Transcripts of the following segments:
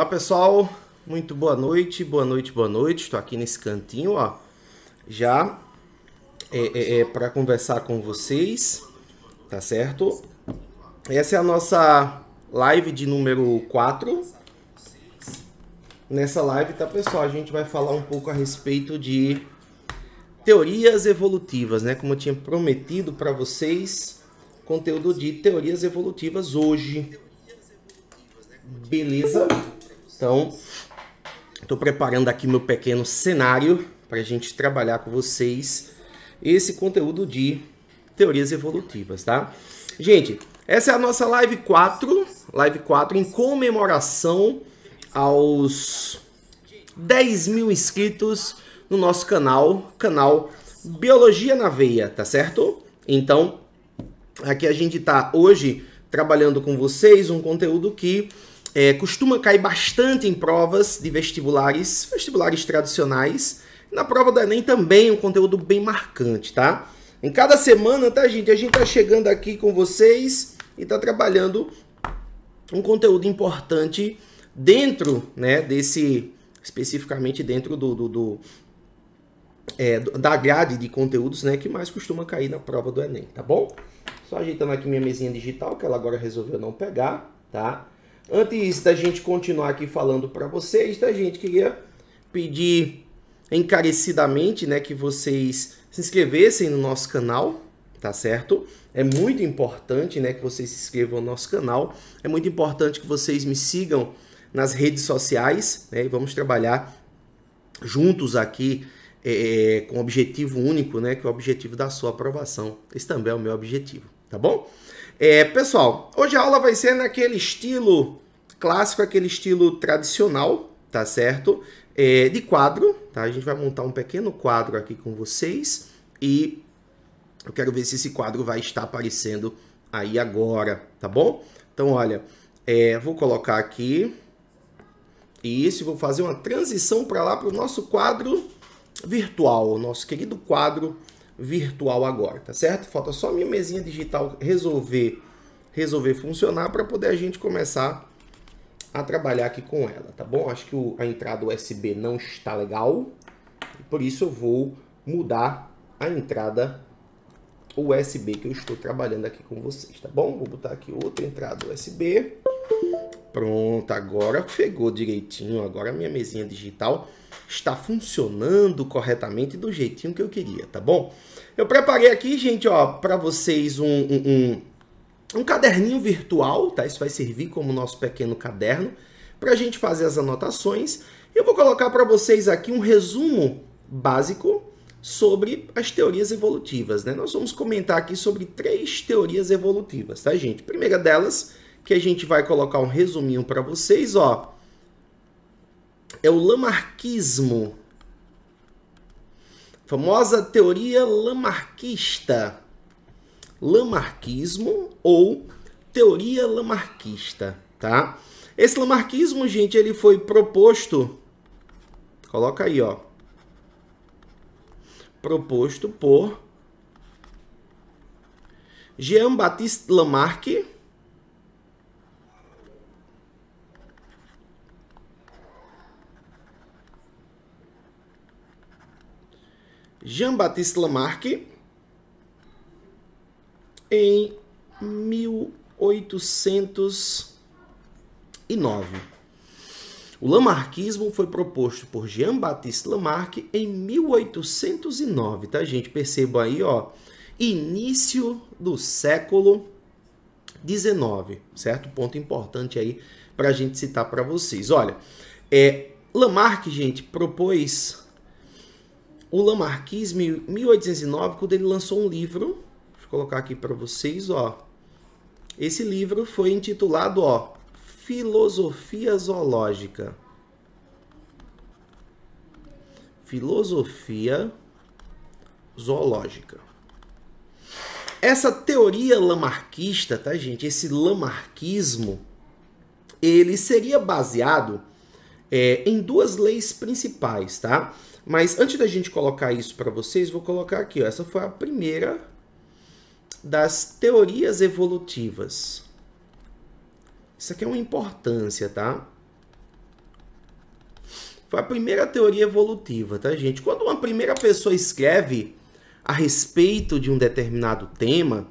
Olá pessoal, muito boa noite, boa noite, boa noite. Estou aqui nesse cantinho, ó, já é, é, é para conversar com vocês, tá certo? Essa é a nossa live de número 4. Nessa live, tá pessoal, a gente vai falar um pouco a respeito de teorias evolutivas, né? Como eu tinha prometido para vocês, conteúdo de teorias evolutivas hoje. Beleza? Então, estou preparando aqui meu pequeno cenário para a gente trabalhar com vocês esse conteúdo de teorias evolutivas, tá? Gente, essa é a nossa live 4, live 4 em comemoração aos 10 mil inscritos no nosso canal, canal Biologia na Veia, tá certo? Então, aqui a gente está hoje trabalhando com vocês um conteúdo que é, costuma cair bastante em provas de vestibulares, vestibulares tradicionais. Na prova do Enem também um conteúdo bem marcante, tá? Em cada semana, tá, gente? A gente tá chegando aqui com vocês e tá trabalhando um conteúdo importante dentro, né, desse... Especificamente dentro do, do, do é, da grade de conteúdos, né, que mais costuma cair na prova do Enem, tá bom? Só ajeitando aqui minha mesinha digital, que ela agora resolveu não pegar, tá? Antes da gente continuar aqui falando para vocês, da tá, gente, queria pedir encarecidamente, né, que vocês se inscrevessem no nosso canal, tá certo? É muito importante, né, que vocês se inscrevam no nosso canal. É muito importante que vocês me sigam nas redes sociais, né? E vamos trabalhar juntos aqui é, é com objetivo único, né? Que é o objetivo da sua aprovação. Esse também é o meu objetivo, tá bom? É, pessoal, hoje a aula vai ser naquele estilo clássico, aquele estilo tradicional, tá certo? É, de quadro, tá? A gente vai montar um pequeno quadro aqui com vocês e eu quero ver se esse quadro vai estar aparecendo aí agora, tá bom? Então, olha, é, vou colocar aqui isso e vou fazer uma transição para lá para o nosso quadro virtual, o nosso querido quadro virtual agora, tá certo? Falta só minha mesinha digital resolver resolver funcionar para poder a gente começar a trabalhar aqui com ela, tá bom? Acho que o, a entrada USB não está legal, por isso eu vou mudar a entrada USB que eu estou trabalhando aqui com vocês, tá bom? Vou botar aqui outra entrada USB. Pronto, agora pegou direitinho, agora minha mesinha digital está funcionando corretamente do jeitinho que eu queria, tá bom? Eu preparei aqui, gente, ó, para vocês um, um, um, um caderninho virtual, tá? Isso vai servir como nosso pequeno caderno para a gente fazer as anotações. Eu vou colocar para vocês aqui um resumo básico sobre as teorias evolutivas, né? Nós vamos comentar aqui sobre três teorias evolutivas, tá, gente? primeira delas, que a gente vai colocar um resuminho para vocês, ó, é o lamarquismo. Famosa teoria lamarquista. Lamarquismo ou teoria lamarquista, tá? Esse lamarquismo, gente, ele foi proposto Coloca aí, ó. Proposto por Jean-Baptiste Lamarck Jean-Baptiste Lamarck em 1809. O lamarquismo foi proposto por Jean-Baptiste Lamarck em 1809, tá, gente? Perceba aí, ó, início do século 19, certo? Ponto importante aí para a gente citar para vocês. Olha, é, Lamarck, gente, propôs o em 1809, quando ele lançou um livro, deixa eu colocar aqui para vocês, ó. Esse livro foi intitulado, ó, Filosofia Zoológica. Filosofia Zoológica. Essa teoria lamarquista, tá, gente? Esse lamarquismo, ele seria baseado é, em duas leis principais, tá? Mas antes da gente colocar isso para vocês, vou colocar aqui. Ó, essa foi a primeira das teorias evolutivas. Isso aqui é uma importância, tá? Foi a primeira teoria evolutiva, tá, gente? Quando uma primeira pessoa escreve a respeito de um determinado tema,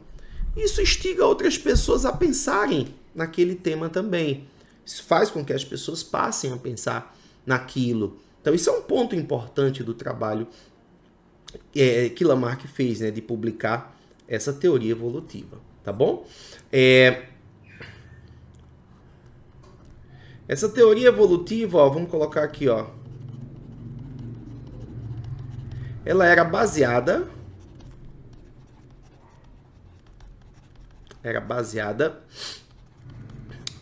isso instiga outras pessoas a pensarem naquele tema também. Isso faz com que as pessoas passem a pensar naquilo. Então, isso é um ponto importante do trabalho é, que Lamarck fez, né, de publicar essa teoria evolutiva, tá bom? É... Essa teoria evolutiva, ó, vamos colocar aqui, ó. Ela era baseada era baseada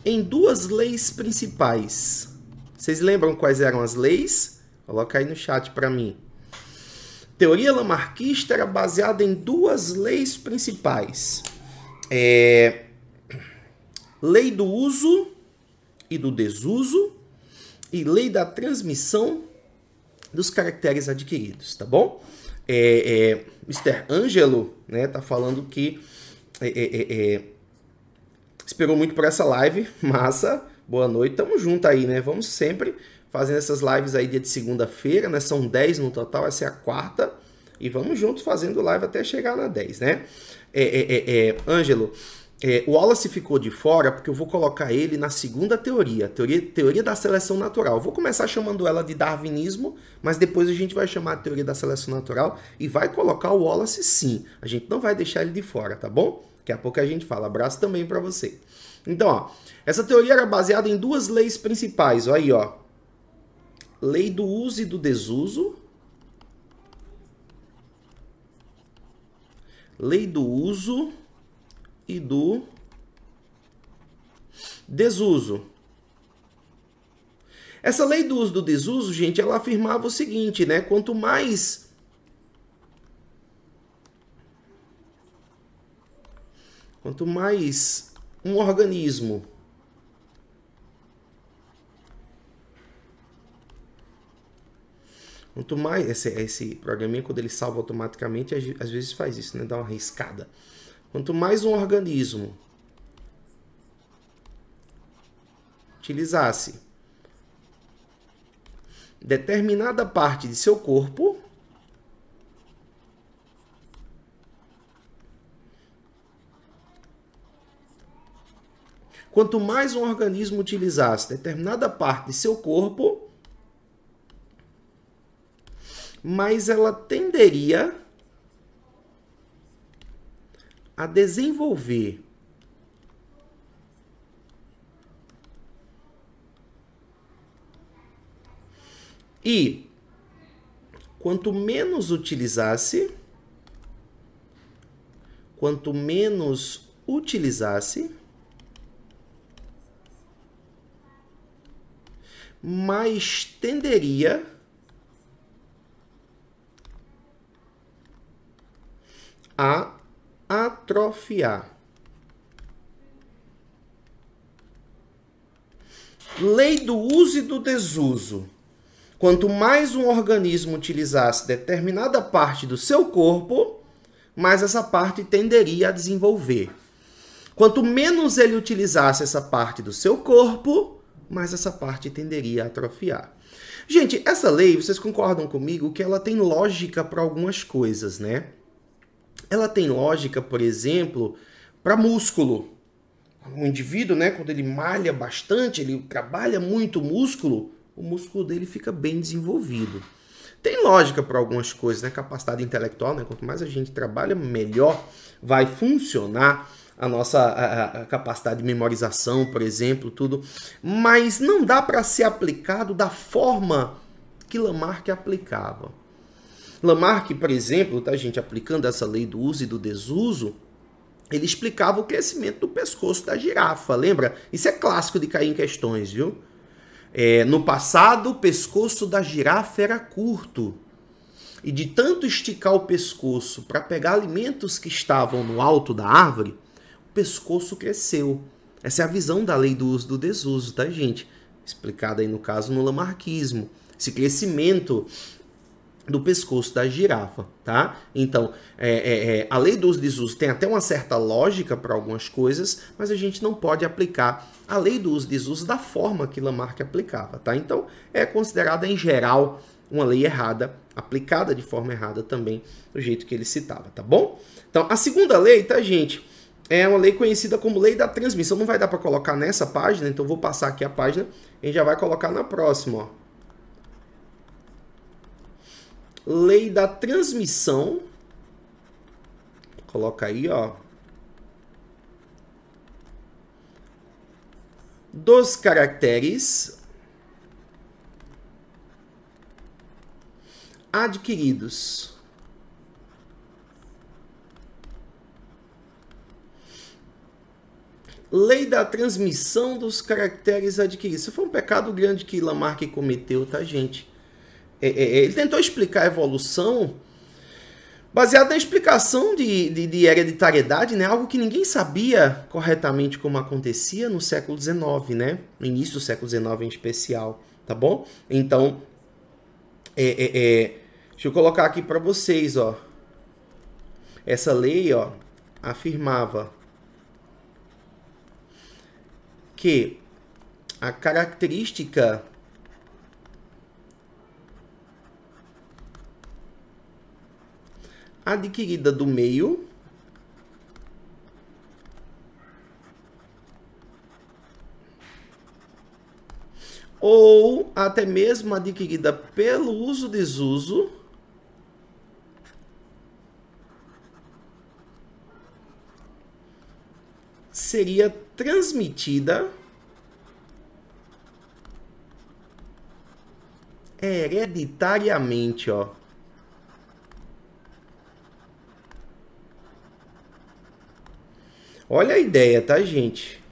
em duas leis principais vocês lembram quais eram as leis? Coloca aí no chat para mim. Teoria lamarquista era baseada em duas leis principais: é... lei do uso e do desuso e lei da transmissão dos caracteres adquiridos, tá bom? É, é, Mr. Angelo né, tá falando que é é, é, é, esperou muito por essa live, massa boa noite. Tamo junto aí, né? Vamos sempre fazendo essas lives aí dia de segunda-feira, né? São 10 no total, essa é a quarta. E vamos juntos fazendo live até chegar na 10, né? É, é, é, é Ângelo, é, o Wallace ficou de fora porque eu vou colocar ele na segunda teoria, teoria, teoria da seleção natural. Eu vou começar chamando ela de darwinismo, mas depois a gente vai chamar a teoria da seleção natural e vai colocar o Wallace sim. A gente não vai deixar ele de fora, tá bom? Daqui a pouco a gente fala. Abraço também para você. Então, ó, essa teoria era baseada em duas leis principais. Ó, aí, ó. Lei do uso e do desuso. Lei do uso e do desuso. Essa lei do uso do desuso, gente, ela afirmava o seguinte, né? Quanto mais quanto mais um organismo. Quanto mais esse, esse programinha, quando ele salva automaticamente, às vezes faz isso, né? Dá uma riscada. Quanto mais um organismo utilizasse determinada parte de seu corpo, Quanto mais um organismo utilizasse determinada parte de seu corpo, mais ela tenderia a desenvolver E quanto menos utilizasse, quanto menos utilizasse, mas tenderia a atrofiar. Lei do uso e do desuso. Quanto mais um organismo utilizasse determinada parte do seu corpo, mais essa parte tenderia a desenvolver. Quanto menos ele utilizasse essa parte do seu corpo, mas essa parte tenderia a atrofiar. Gente, essa lei, vocês concordam comigo que ela tem lógica para algumas coisas, né? Ela tem lógica, por exemplo, para músculo. Um indivíduo, né, quando ele malha bastante, ele trabalha muito o músculo, o músculo dele fica bem desenvolvido. Tem lógica para algumas coisas, né? Capacidade intelectual, né? Quanto mais a gente trabalha, melhor vai funcionar a nossa a, a capacidade de memorização, por exemplo, tudo, mas não dá para ser aplicado da forma que Lamarck aplicava. Lamarck, por exemplo, tá gente aplicando essa lei do uso e do desuso, ele explicava o crescimento do pescoço da girafa, lembra? Isso é clássico de cair em questões, viu? É, no passado, o pescoço da girafa era curto. E de tanto esticar o pescoço para pegar alimentos que estavam no alto da árvore, pescoço cresceu. É Essa é a visão da lei do uso do desuso, tá, gente? Explicada aí no caso no lamarquismo. Esse crescimento do pescoço da girafa, tá? Então, é, é, é a lei do uso do desuso tem até uma certa lógica para algumas coisas, mas a gente não pode aplicar a lei do uso do desuso da forma que Lamarck aplicava, tá? Então, é considerada em geral uma lei errada, aplicada de forma errada também, do jeito que ele citava, tá bom? Então, a segunda lei, tá, gente? é uma lei conhecida como lei da transmissão. Não vai dar para colocar nessa página, então vou passar aqui a página e já vai colocar na próxima. Ó. Lei da transmissão. Coloca aí, ó. Dos caracteres adquiridos Lei da transmissão dos caracteres adquiridos. Isso foi um pecado grande que Lamarck cometeu, tá, gente? É, é, é, ele tentou explicar a evolução baseado na explicação de, de, de, hereditariedade, né? Algo que ninguém sabia corretamente como acontecia no século XIX, né? No início do século XIX em especial, tá bom? Então, é, é, é deixa eu colocar aqui para vocês, ó. Essa lei, ó, afirmava que a característica adquirida do meio ou até mesmo adquirida pelo uso desuso seria transmitida hereditariamente, ó. Olha a ideia, tá, gente?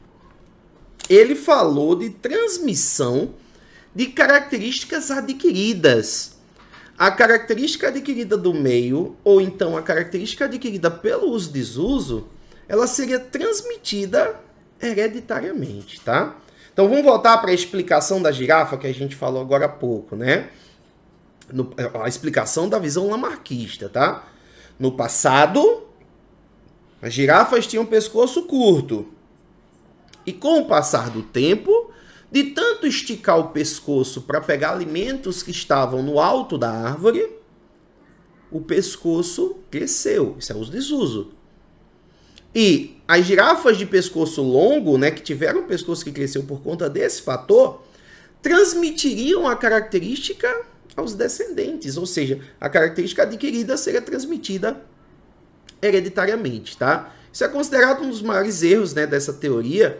Ele falou de transmissão de características adquiridas. A característica adquirida do meio, ou então a característica adquirida pelo uso-desuso, ela seria transmitida hereditariamente, tá? Então vamos voltar para a explicação da girafa que a gente falou agora há pouco, né? No, a explicação da visão lamarquista, tá? No passado, as girafas tinham pescoço curto. E com o passar do tempo, de tanto esticar o pescoço para pegar alimentos que estavam no alto da árvore, o pescoço cresceu. Isso é o desuso. E as girafas de pescoço longo, né, que tiveram pescoço que cresceu por conta desse fator, transmitiriam a característica aos descendentes, ou seja, a característica adquirida seria transmitida hereditariamente, tá? Isso é considerado um dos maiores erros, né, dessa teoria,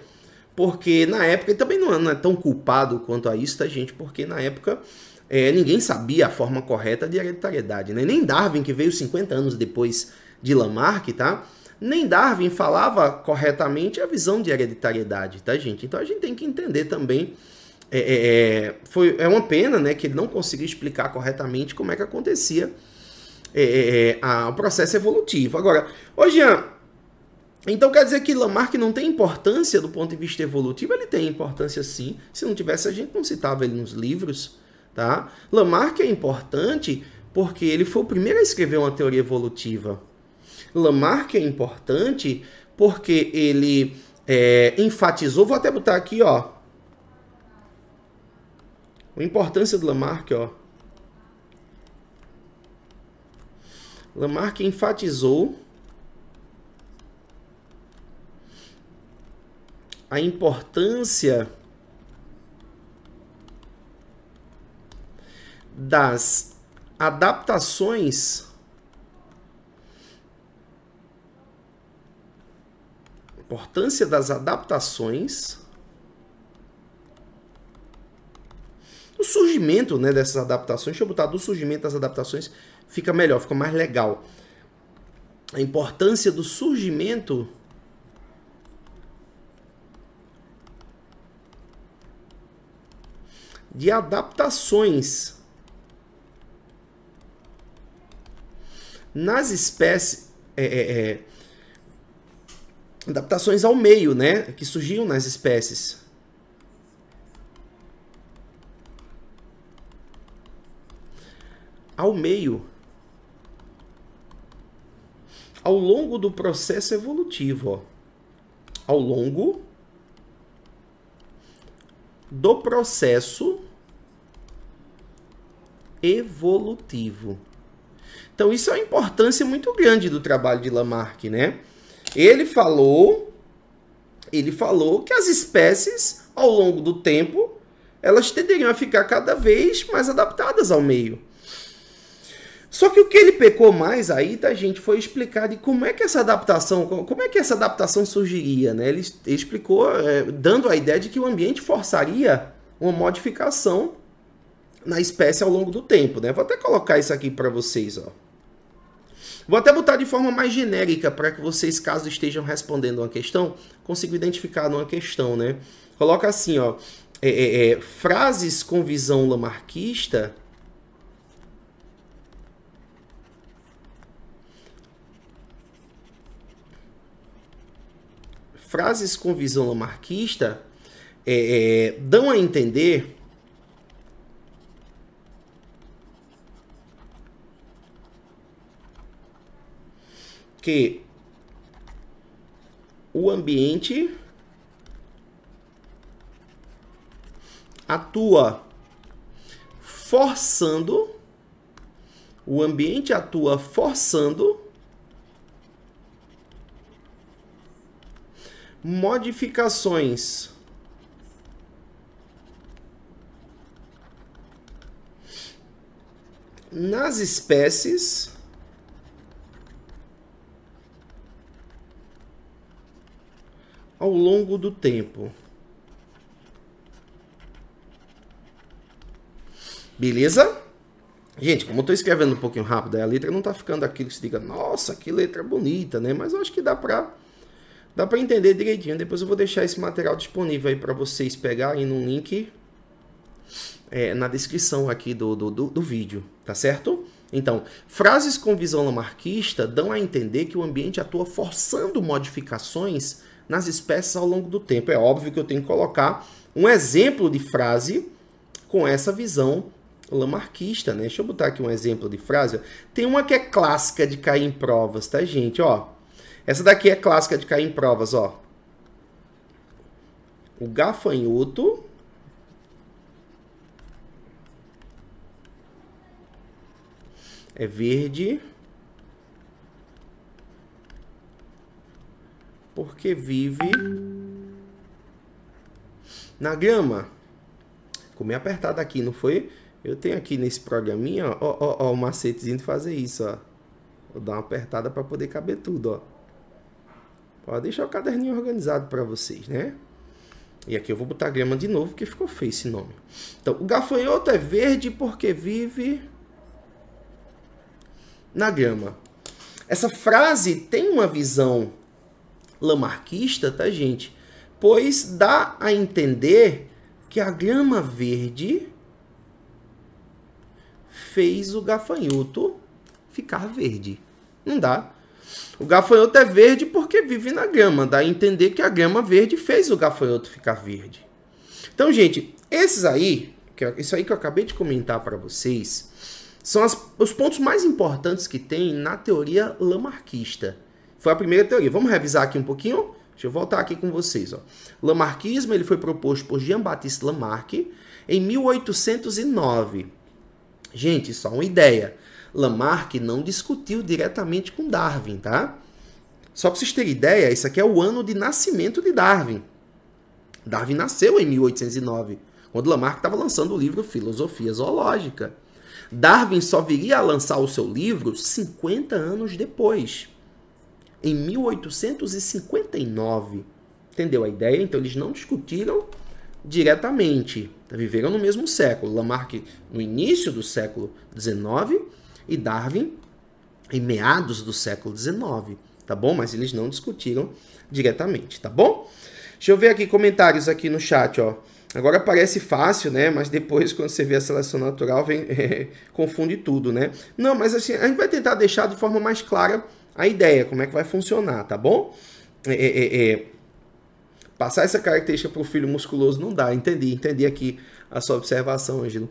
porque na época, e também não é, é tão culpado quanto a isso, tá, gente? Porque na época é, ninguém sabia a forma correta de hereditariedade, né? Nem Darwin, que veio 50 anos depois de Lamarck, tá? nem Darwin falava corretamente a visão de hereditariedade, tá, gente? Então a gente tem que entender também. É, é, é foi, é uma pena né, que ele não conseguiu explicar corretamente como é que acontecia é, é, é, a, o processo evolutivo. Agora, ô Jean, então quer dizer que Lamarck não tem importância do ponto de vista evolutivo? Ele tem importância sim. Se não tivesse, a gente não citava ele nos livros. Tá? Lamarck é importante porque ele foi o primeiro a escrever uma teoria evolutiva. Lamarck é importante porque ele é, enfatizou, vou até botar aqui, ó, a importância de Lamarck, ó. Lamarck enfatizou a importância das adaptações Importância das adaptações. O surgimento né, dessas adaptações, deixa eu botar do surgimento das adaptações, fica melhor, fica mais legal. A importância do surgimento de adaptações nas espécies. É, é, é, adaptações ao meio, né? Que surgiam nas espécies. Ao meio. Ao longo do processo evolutivo, ó. Ao longo do processo evolutivo. Então, isso é uma importância muito grande do trabalho de Lamarck, né? Ele falou, ele falou que as espécies ao longo do tempo elas tenderiam a ficar cada vez mais adaptadas ao meio. Só que o que ele pecou mais aí, tá, gente, foi explicar de como é que essa adaptação, como é que essa adaptação surgiria, né? Ele explicou, é, dando a ideia de que o ambiente forçaria uma modificação na espécie ao longo do tempo, né? Vou até colocar isso aqui para vocês, ó. Vou até botar de forma mais genérica para que vocês, caso estejam respondendo uma questão, consigam identificar uma questão, né? Coloca assim, ó, é, é, é, frases com visão lamarquista frases com visão lamarquista é, é, dão a entender que o ambiente atua forçando o ambiente atua forçando modificações nas espécies ao longo do tempo. Beleza? Gente, como eu estou escrevendo um pouquinho rápido, a letra não está ficando aquilo que se diga, nossa, que letra bonita, né? Mas eu acho que dá para dá para entender direitinho. Depois eu vou deixar esse material disponível aí para vocês pegarem no link é, na descrição aqui do, do, do, do vídeo, tá certo? Então, frases com visão lamarquista dão a entender que o ambiente atua forçando modificações nas espécies ao longo do tempo. É óbvio que eu tenho que colocar um exemplo de frase com essa visão lamarquista, né? Deixa eu botar aqui um exemplo de frase. Tem uma que é clássica de cair em provas, tá, gente? Ó, essa daqui é clássica de cair em provas, ó. O gafanhoto é verde porque vive na grama. Ficou meio apertado aqui, não foi? Eu tenho aqui nesse programinha, ó, ó, ó, o macetezinho de fazer isso, ó. Vou dar uma apertada para poder caber tudo, ó. Pode deixar o caderninho organizado para vocês, né? E aqui eu vou botar grama de novo, porque ficou feio esse nome. Então, o gafanhoto é verde porque vive na grama. Essa frase tem uma visão lamarquista, tá, gente? Pois dá a entender que a grama verde fez o gafanhoto ficar verde. Não dá. O gafanhoto é verde porque vive na grama. Dá a entender que a grama verde fez o gafanhoto ficar verde. Então, gente, esses aí, isso aí que eu acabei de comentar para vocês, são as, os pontos mais importantes que tem na teoria lamarquista. Foi a primeira teoria. Vamos revisar aqui um pouquinho? Deixa eu voltar aqui com vocês. Ó. Lamarquismo ele foi proposto por Jean-Baptiste Lamarck em 1809. Gente, só uma ideia. Lamarck não discutiu diretamente com Darwin, tá? Só para vocês terem ideia, isso aqui é o ano de nascimento de Darwin. Darwin nasceu em 1809, quando Lamarck estava lançando o livro Filosofia Zoológica. Darwin só viria a lançar o seu livro 50 anos depois em 1859. Entendeu a ideia? Então eles não discutiram diretamente, viveram no mesmo século. Lamarck no início do século XIX e Darwin em meados do século XIX, tá bom? Mas eles não discutiram diretamente, tá bom? Deixa eu ver aqui comentários aqui no chat, ó. Agora parece fácil, né? Mas depois, quando você vê a seleção natural, vem, é, confunde tudo, né? Não, mas assim, a gente vai tentar deixar de forma mais clara a ideia, como é que vai funcionar, tá bom? É, é, é. é. Passar essa característica para o filho musculoso não dá, entendi, entendi aqui a sua observação, Angelo.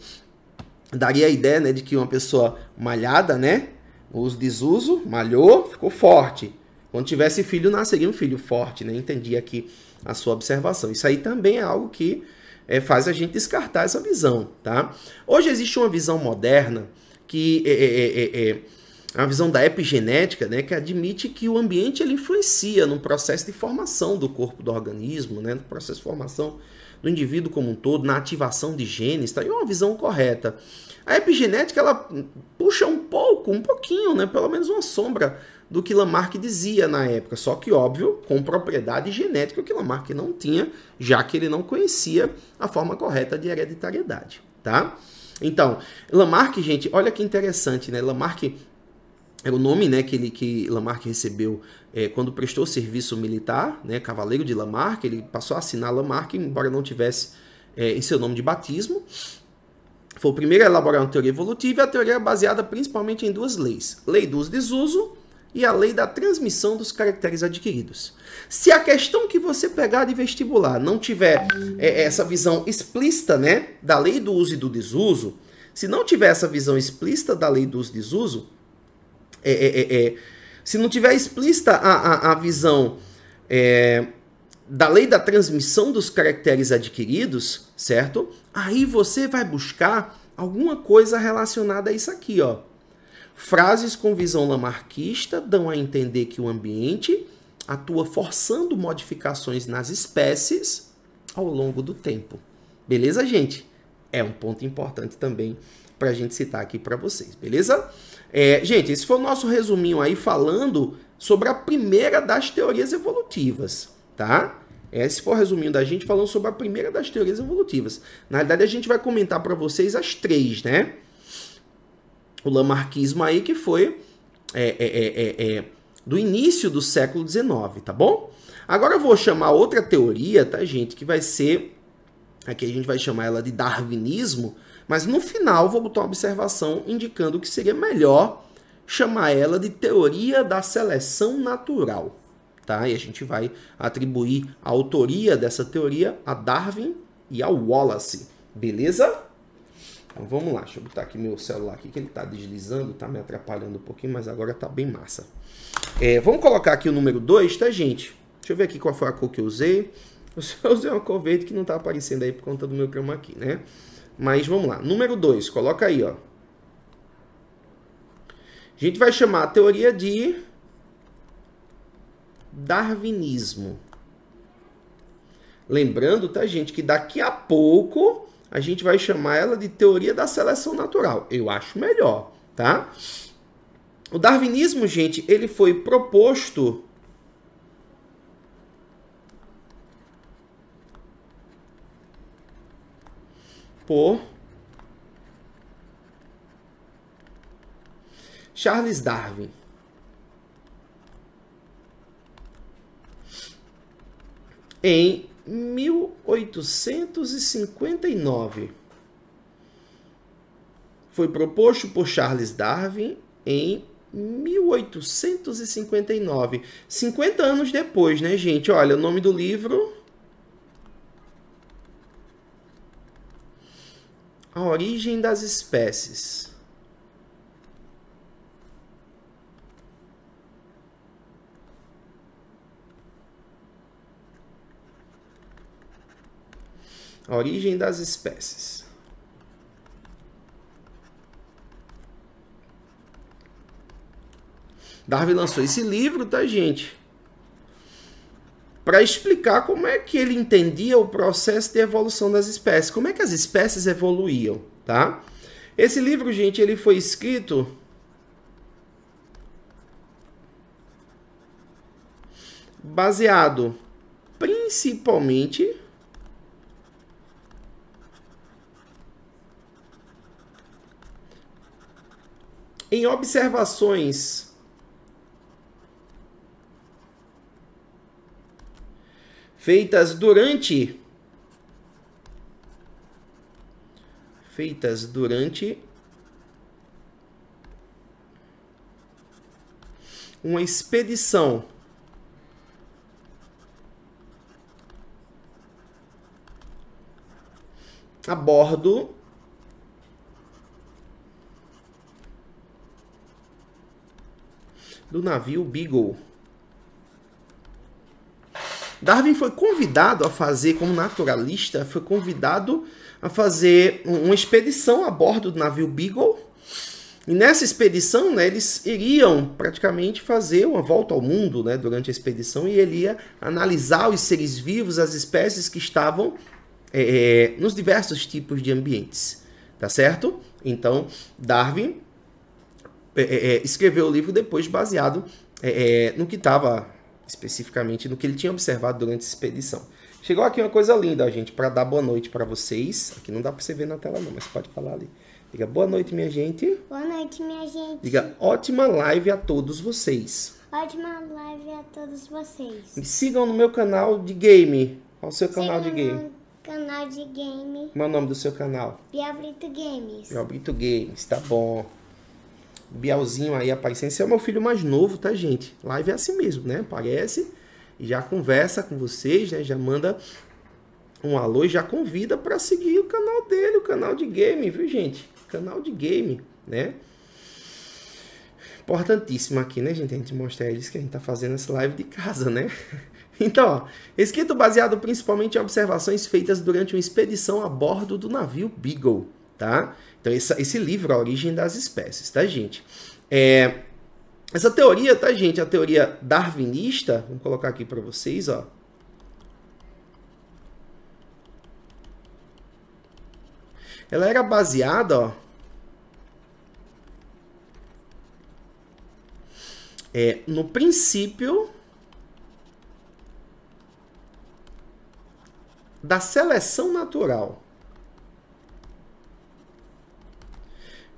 Daria a ideia né, de que uma pessoa malhada, né? Uso, desuso, malhou, ficou forte. Quando tivesse filho, nasceria um filho forte, né? Entendi aqui a sua observação. Isso aí também é algo que é, faz a gente descartar essa visão, tá? Hoje existe uma visão moderna que é, é, é, é é a visão da epigenética, né, que admite que o ambiente ele influencia no processo de formação do corpo do organismo, né, no processo de formação do indivíduo como um todo, na ativação de genes, tá? E é uma visão correta. A epigenética ela puxa um pouco, um pouquinho, né, pelo menos uma sombra do que Lamarck dizia na época, só que óbvio, com propriedade genética que Lamarck não tinha, já que ele não conhecia a forma correta de hereditariedade, tá? Então, Lamarck, gente, olha que interessante, né? Lamarck era é o nome né, que, ele, que Lamarck recebeu é, quando prestou serviço militar, né, Cavaleiro de Lamarck, ele passou a assinar Lamarck, embora não tivesse é, em seu nome de batismo. Foi o primeiro a elaborar uma teoria evolutiva e a teoria é baseada principalmente em duas leis: lei do uso desuso e a lei da transmissão dos caracteres adquiridos. Se a questão que você pegar de vestibular não tiver é, é essa visão explícita né, da lei do uso e do desuso, se não tiver essa visão explícita da lei do uso e desuso, é é, é, é, se não tiver explícita a, a, a visão é, da lei da transmissão dos caracteres adquiridos, certo? Aí você vai buscar alguma coisa relacionada a isso aqui, ó. Frases com visão lamarquista dão a entender que o ambiente atua forçando modificações nas espécies ao longo do tempo. Beleza, gente? É um ponto importante também para a gente citar aqui para vocês, beleza? É, gente, esse foi o nosso resuminho aí falando sobre a primeira das teorias evolutivas, tá? Esse foi o resuminho da gente falando sobre a primeira das teorias evolutivas. Na verdade, a gente vai comentar para vocês as três, né? O lamarquismo aí que foi é, é, é, é, é do início do século XIX, tá bom? Agora eu vou chamar outra teoria, tá, gente? Que vai ser. Aqui a gente vai chamar ela de darwinismo, mas no final vou botar uma observação indicando que seria melhor chamar ela de teoria da seleção natural. Tá? E a gente vai atribuir a autoria dessa teoria a Darwin e a Wallace. Beleza? Então vamos lá, deixa eu botar aqui meu celular aqui, que ele está deslizando, está me atrapalhando um pouquinho, mas agora está bem massa. É, vamos colocar aqui o número 2, tá, gente? Deixa eu ver aqui qual foi a cor que eu usei. Eu usei uma cor verde que não está aparecendo aí por conta do meu chroma aqui, né? Mas vamos lá. Número 2, coloca aí, ó. A gente vai chamar a teoria de darwinismo. Lembrando, tá, gente, que daqui a pouco a gente vai chamar ela de teoria da seleção natural. Eu acho melhor, tá? O darwinismo, gente, ele foi proposto por Charles Darwin. Em 1859. Foi proposto por Charles Darwin em 1859, 50 anos depois, né, gente? Olha, o nome do livro origem das espécies. Origem das espécies. Darwin lançou esse livro, tá, gente? para explicar como é que ele entendia o processo de evolução das espécies, como é que as espécies evoluíam, tá? Esse livro, gente, ele foi escrito baseado principalmente em observações feitas durante feitas durante uma expedição a bordo do navio Beagle. Darwin foi convidado a fazer, como naturalista, foi convidado a fazer uma expedição a bordo do navio Beagle. E nessa expedição, né, eles iriam praticamente fazer uma volta ao mundo né, durante a expedição e ele ia analisar os seres vivos, as espécies que estavam é, é nos diversos tipos de ambientes. Tá certo? Então, Darwin é, é, é escreveu o livro depois baseado é, no que estava especificamente no que ele tinha observado durante essa expedição. Chegou aqui uma coisa linda, gente, para dar boa noite para vocês. Aqui não dá para você ver na tela não, mas pode falar ali. Diga boa noite, minha gente. Boa noite, minha gente. Diga ótima live a todos vocês. Ótima live a todos vocês. Me sigam no meu canal de game. Qual o seu canal de game? canal de game. Qual é o nome do seu canal? Biobrito Games. Biobrito Games, tá bom. Bielzinho aí aparecendo. Esse é o meu filho mais novo, tá, gente? Live é assim mesmo, né? Aparece, já conversa com vocês, né? Já manda um alô e já convida para seguir o canal dele, o canal de game, viu, gente? Canal de game, né? Importantíssimo aqui, né, gente? A gente mostrar eles que a gente tá fazendo essa live de casa, né? Então, ó, escrito baseado principalmente em observações feitas durante uma expedição a bordo do navio Beagle tá? Então essa, esse livro, A Origem das Espécies, tá, gente? É, essa teoria, tá, gente? A teoria darwinista, vou colocar aqui para vocês, ó. Ela era baseada, ó, é, no princípio da seleção natural.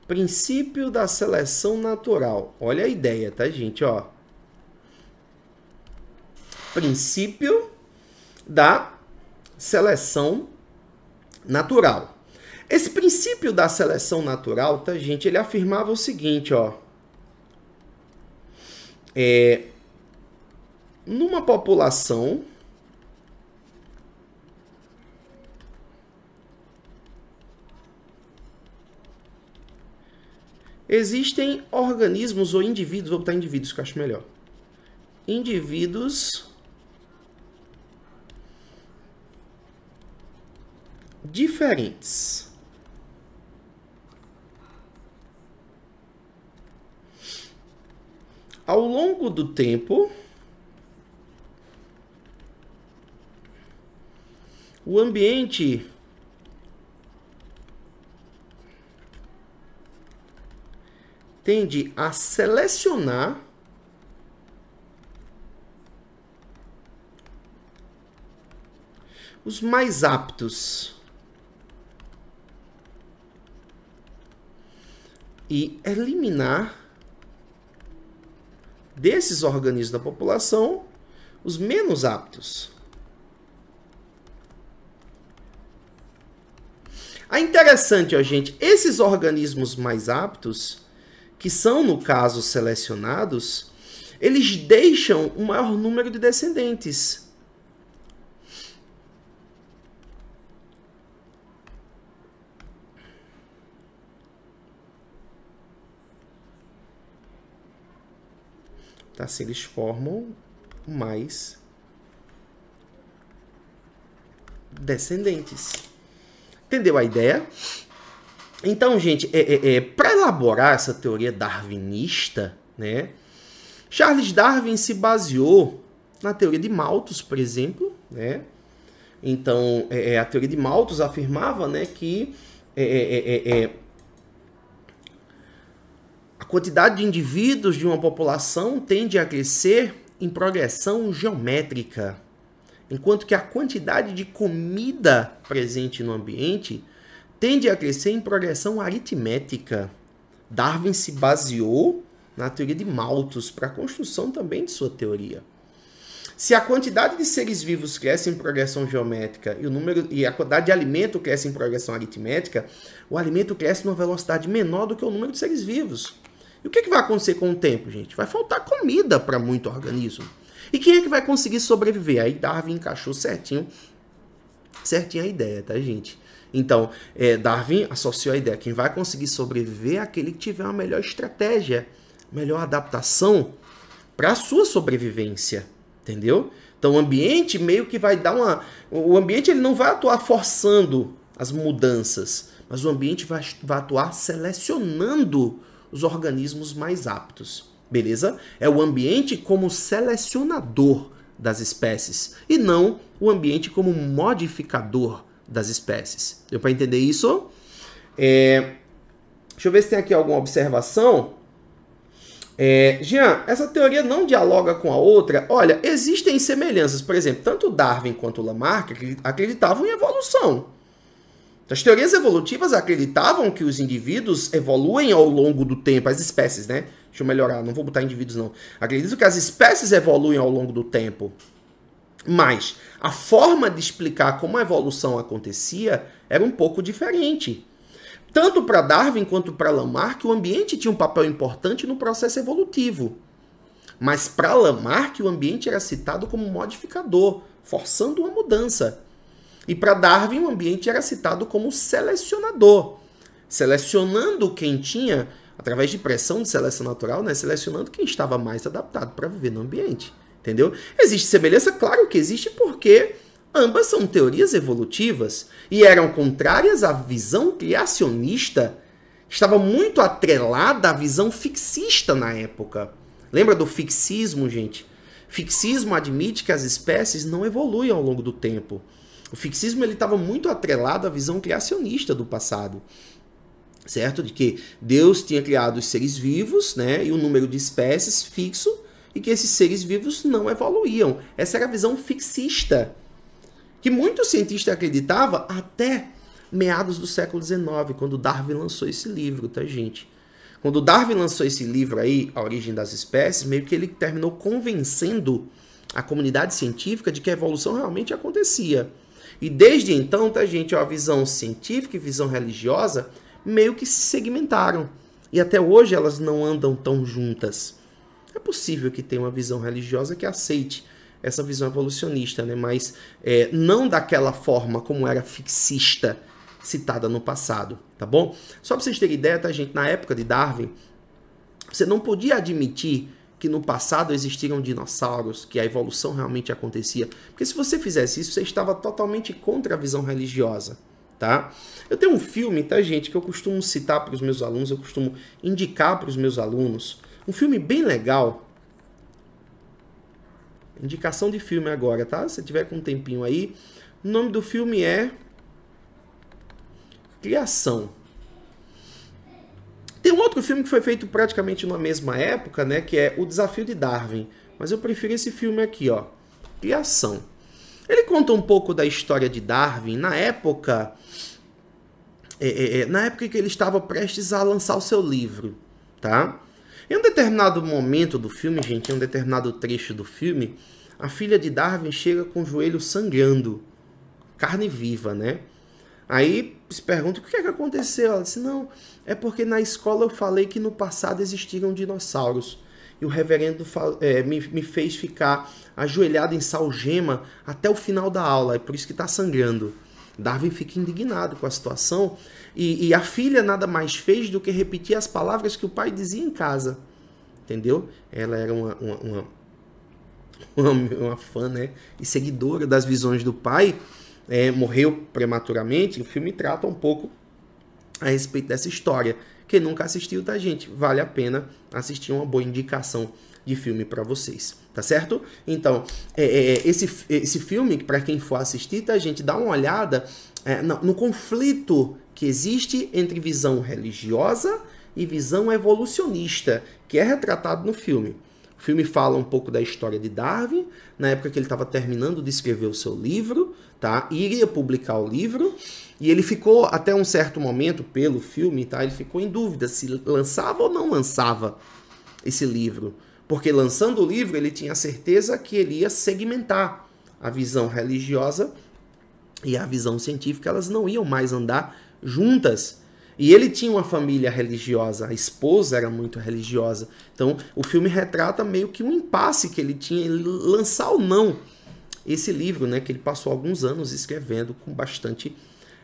Princípio da seleção natural. Olha a ideia, tá, gente? Ó. Princípio da seleção natural. Esse princípio da seleção natural, tá, gente? Ele afirmava o seguinte, ó. É, numa população Existem organismos ou indivíduos, vou botar indivíduos que eu acho melhor. Indivíduos diferentes. Ao longo do tempo, o ambiente tende a selecionar os mais aptos e eliminar desses organismos da população os menos aptos. É interessante, ó, gente, esses organismos mais aptos, que são, no caso, selecionados, eles deixam um maior número de descendentes. Tá? Se eles formam mais descendentes. Entendeu a ideia? Então, gente, é, é, é para elaborar essa teoria darwinista, né, Charles Darwin se baseou na teoria de Malthus, por exemplo, né? Então, é, é a teoria de Malthus afirmava, né, que é, é, a quantidade de indivíduos de uma população tende a crescer em progressão geométrica, enquanto que a quantidade de comida presente no ambiente tende a crescer em progressão aritmética. Darwin se baseou na teoria de Malthus para a construção também de sua teoria. Se a quantidade de seres vivos cresce em progressão geométrica e, o número, e a quantidade de alimento cresce em progressão aritmética, o alimento cresce numa velocidade menor do que o número de seres vivos. E o que, é que vai acontecer com o tempo, gente? Vai faltar comida para muito organismo. E quem é que vai conseguir sobreviver? Aí Darwin encaixou certinho, certinho a ideia, tá, gente? Então, é, Darwin associou a ideia: quem vai conseguir sobreviver é aquele que tiver uma melhor estratégia, melhor adaptação para a sua sobrevivência. Entendeu? Então, o ambiente meio que vai dar uma. O ambiente ele não vai atuar forçando as mudanças, mas o ambiente vai, vai atuar selecionando os organismos mais aptos. Beleza? É o ambiente como selecionador das espécies e não o ambiente como modificador das espécies. Deu para entender isso? É, deixa eu ver se tem aqui alguma observação. É, Jean, essa teoria não dialoga com a outra? Olha, existem semelhanças. Por exemplo, tanto Darwin quanto Lamarck acreditavam em evolução. As teorias evolutivas acreditavam que os indivíduos evoluem ao longo do tempo, as espécies, né? Deixa eu melhorar, não vou botar indivíduos não. Acredito que as espécies evoluem ao longo do tempo. Mas a forma de explicar como a evolução acontecia era um pouco diferente. Tanto para Darwin quanto para Lamarck, o ambiente tinha um papel importante no processo evolutivo. Mas para Lamarck, o ambiente era citado como modificador, forçando uma mudança. E para Darwin, o ambiente era citado como selecionador, selecionando quem tinha, através de pressão de seleção natural, né, selecionando quem estava mais adaptado para viver no ambiente entendeu? Existe semelhança? Claro que existe, porque ambas são teorias evolutivas e eram contrárias à visão criacionista, estava muito atrelada à visão fixista na época. Lembra do fixismo, gente? Fixismo admite que as espécies não evoluem ao longo do tempo. O fixismo ele estava muito atrelado à visão criacionista do passado, certo? De que Deus tinha criado os seres vivos, né, e o um número de espécies fixo e que esses seres vivos não evoluíam. Essa era a visão fixista, que muitos cientistas acreditavam até meados do século XIX, quando Darwin lançou esse livro, tá, gente? Quando Darwin lançou esse livro aí, A Origem das Espécies, meio que ele terminou convencendo a comunidade científica de que a evolução realmente acontecia. E desde então, tá, gente, ó, a visão científica e visão religiosa meio que se segmentaram. E até hoje elas não andam tão juntas. É possível que tenha uma visão religiosa que aceite essa visão evolucionista, né? mas é, não daquela forma como era fixista citada no passado, tá bom? Só para vocês terem ideia, tá gente? Na época de Darwin, você não podia admitir que no passado existiam dinossauros, que a evolução realmente acontecia, porque se você fizesse isso, você estava totalmente contra a visão religiosa, tá? Eu tenho um filme, tá gente, que eu costumo citar para os meus alunos, eu costumo indicar para os meus alunos, um filme bem legal. Indicação de filme agora, tá? Se tiver com um tempinho aí. O nome do filme é Criação. Tem um outro filme que foi feito praticamente na mesma época, né? Que é O Desafio de Darwin. Mas eu prefiro esse filme aqui, ó. Criação. Ele conta um pouco da história de Darwin na época. É, é, é na época que ele estava prestes a lançar o seu livro, tá? Em um determinado momento do filme, gente, em um determinado trecho do filme, a filha de Darwin chega com o joelho sangrando, carne viva, né? Aí se pergunta o que é que aconteceu. Ela disse: Não, é porque na escola eu falei que no passado existiram dinossauros. E o reverendo é, me, me, fez ficar ajoelhado em salgema até o final da aula, é por isso que está sangrando. Darwin fica indignado com a situação e, e a filha nada mais fez do que repetir as palavras que o pai dizia em casa. Entendeu? Ela era uma, uma, uma uma, uma fã né, e seguidora das visões do pai, é, morreu prematuramente. O filme trata um pouco a respeito dessa história. Quem nunca assistiu, tá, gente? Vale a pena assistir é uma boa indicação de filme para vocês, tá certo? Então, é, é, é esse, esse filme, para quem for assistir, tá, gente, dá uma olhada é, no, no conflito que existe entre visão religiosa e visão evolucionista, que é retratado no filme. O filme fala um pouco da história de Darwin, na época que ele estava terminando de escrever o seu livro, tá? E Iria publicar o livro, e ele ficou até um certo momento pelo filme, tá? Ele ficou em dúvida se lançava ou não lançava esse livro. Porque lançando o livro, ele tinha certeza que ele ia segmentar a visão religiosa e a visão científica, elas não iam mais andar juntas. E ele tinha uma família religiosa, a esposa era muito religiosa. Então, o filme retrata meio que um impasse que ele tinha em lançar ou não esse livro, né, que ele passou alguns anos escrevendo com bastante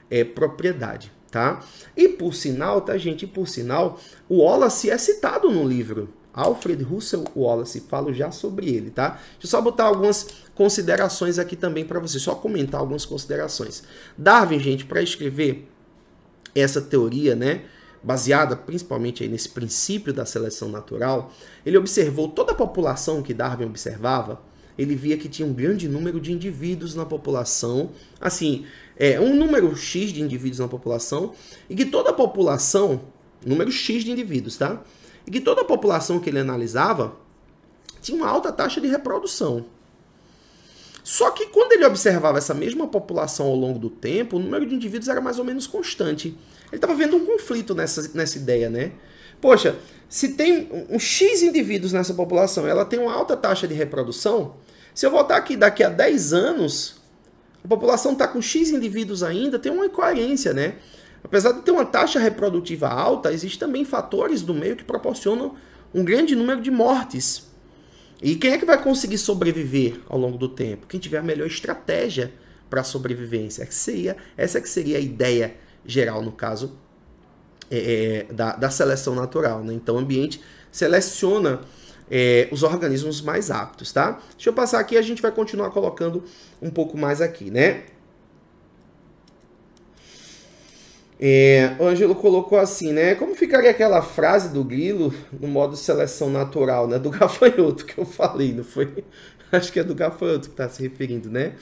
é, propriedade, tá? E por sinal, tá gente, e por sinal, o Wallace é citado no livro, Alfred Russel Wallace, falo já sobre ele, tá? Deixa eu só botar algumas considerações aqui também para você, só comentar algumas considerações. Darwin, gente, para escrever essa teoria, né, baseada principalmente aí nesse princípio da seleção natural, ele observou toda a população que Darwin observava, ele via que tinha um grande número de indivíduos na população, assim, é, um número X de indivíduos na população, e que toda a população, número X de indivíduos, tá? e que toda a população que ele analisava tinha uma alta taxa de reprodução. Só que quando ele observava essa mesma população ao longo do tempo, o número de indivíduos era mais ou menos constante. Ele estava vendo um conflito nessa, nessa ideia, né? Poxa, se tem um, X indivíduos nessa população, ela tem uma alta taxa de reprodução, se eu voltar aqui daqui a 10 anos, a população está com X indivíduos ainda, tem uma incoerência, né? Apesar de ter uma taxa reprodutiva alta, existem também fatores do meio que proporcionam um grande número de mortes. E quem é que vai conseguir sobreviver ao longo do tempo? Quem tiver a melhor estratégia para a sobrevivência. Que seria, essa que seria a ideia geral, no caso, é, é, da, da, seleção natural. Né? Então, o ambiente seleciona é, os organismos mais aptos, tá? Deixa eu passar aqui, a gente vai continuar colocando um pouco mais aqui, né? É, Ângelo colocou assim, né? Como ficaria aquela frase do Grilo no modo seleção natural, né? Do gafanhoto que eu falei, não foi? Acho que é do gafanhoto que está se referindo, né?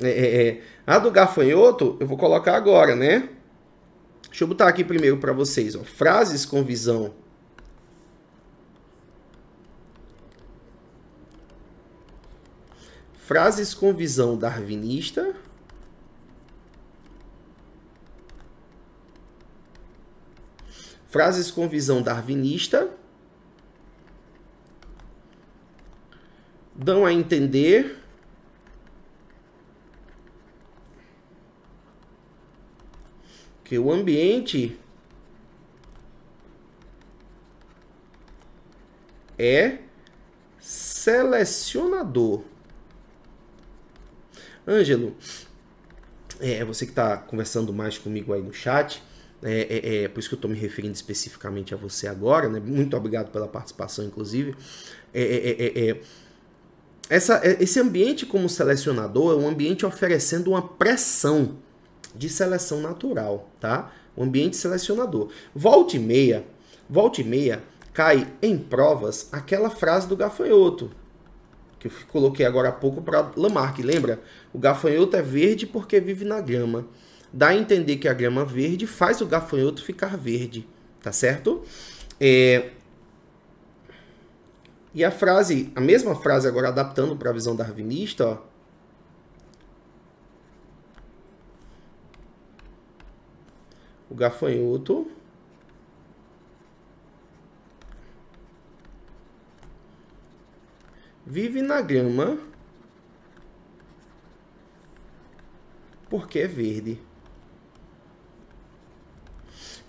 É, é, é, A do gafanhoto eu vou colocar agora, né? Deixa eu botar aqui primeiro para vocês, ó. Frases com visão. Frases com visão darwinista. Frases com visão darwinista dão a entender que o ambiente é selecionador. Ângelo, é, você que está conversando mais comigo aí no chat, é, é, é, por isso que eu estou me referindo especificamente a você agora, né? muito obrigado pela participação, inclusive. É, é, é, Essa, esse ambiente como selecionador é um ambiente oferecendo uma pressão de seleção natural, tá? O ambiente selecionador. Volte e meia, volte e meia, cai em provas aquela frase do gafanhoto, que eu coloquei agora há pouco para Lamarck, lembra? O gafanhoto é verde porque vive na grama dá a entender que a grama verde faz o gafanhoto ficar verde, tá certo? É... E a frase, a mesma frase agora adaptando para a visão darwinista, ó. O gafanhoto vive na grama porque é verde.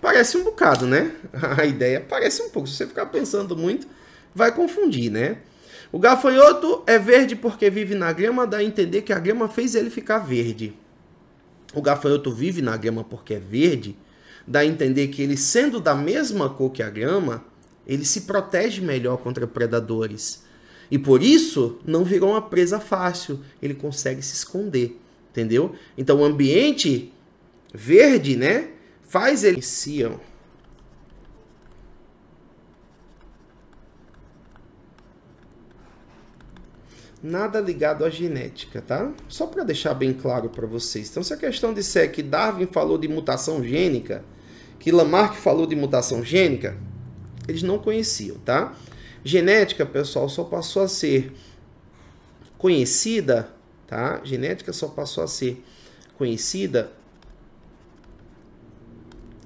Parece um bocado, né? A ideia parece um pouco. Se você ficar pensando muito, vai confundir, né? O gafanhoto é verde porque vive na grama, dá a entender que a grama fez ele ficar verde. O gafanhoto vive na grama porque é verde, dá a entender que ele, sendo da mesma cor que a grama, ele se protege melhor contra predadores. E por isso não virou uma presa fácil, ele consegue se esconder, entendeu? Então o ambiente verde, né? faz ele Sião. Nada ligado à genética, tá? Só para deixar bem claro para vocês. Então, se a questão disser que Darwin falou de mutação gênica, que Lamarck falou de mutação gênica, eles não conheciam, tá? Genética, pessoal, só passou a ser conhecida, tá? Genética só passou a ser conhecida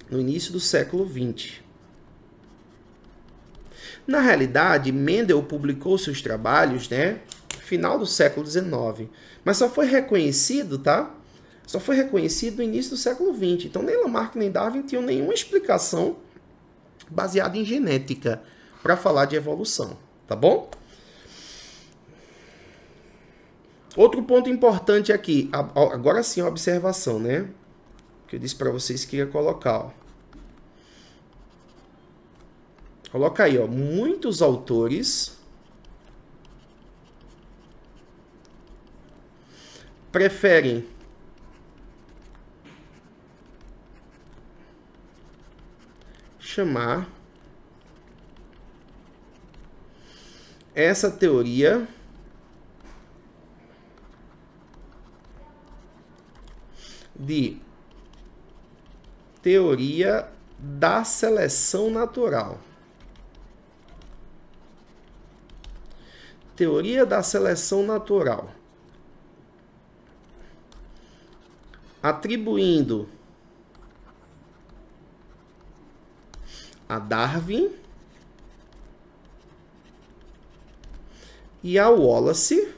no início do século XX. Na realidade, Mendel publicou seus trabalhos, né, final do século XIX, mas só foi reconhecido, tá? Só foi reconhecido no início do século XX. Então, nem Lamarck nem Darwin tinham nenhuma explicação baseada em genética para falar de evolução, tá bom? Outro ponto importante aqui, agora sim, a observação, né? que eu disse para vocês que ia colocar. Ó. Coloca aí, ó, muitos autores preferem chamar essa teoria de teoria da seleção natural. Teoria da seleção natural. Atribuindo a Darwin e a Wallace,